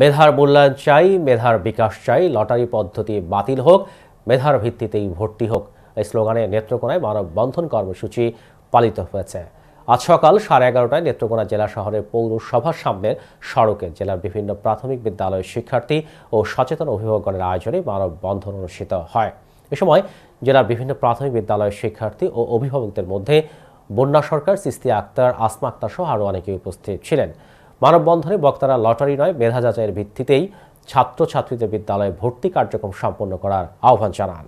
মেধার মূল্যায়ন চাই মেধার বিকাশ চাই লটারি পদ্ধতি বাতিল হোক মেধার ভিত্তিতেই ভর্তি হোক এই স্লোগানে নেত্রকোনায় মানববন্ধন কর্মসূচি পালিত হয়েছে আজ সকাল সাড়ে এগারোটায় নেত্রকোনা জেলা শহরের পৌরসভার সামনের সড়কে জেলার বিভিন্ন প্রাথমিক বিদ্যালয়ের শিক্ষার্থী ও সচেতন অভিভাবকগণের আয়োজনে মানববন্ধন অনুষ্ঠিত হয় এ সময় জেলার বিভিন্ন প্রাথমিক বিদ্যালয়ের শিক্ষার্থী ও অভিভাবকদের মধ্যে বন্যা সরকার সিস্তি আক্তার আসমা আক্তার সহ আরও অনেকে উপস্থিত ছিলেন মানববন্ধনে বক্তারা লটারি নয় মেধা যাচাইয়ের ভিত্তিতেই ছাত্রছাত্রীদের বিদ্যালয়ে ভর্তি কার্যক্রম সম্পন্ন করার আহ্বান জানান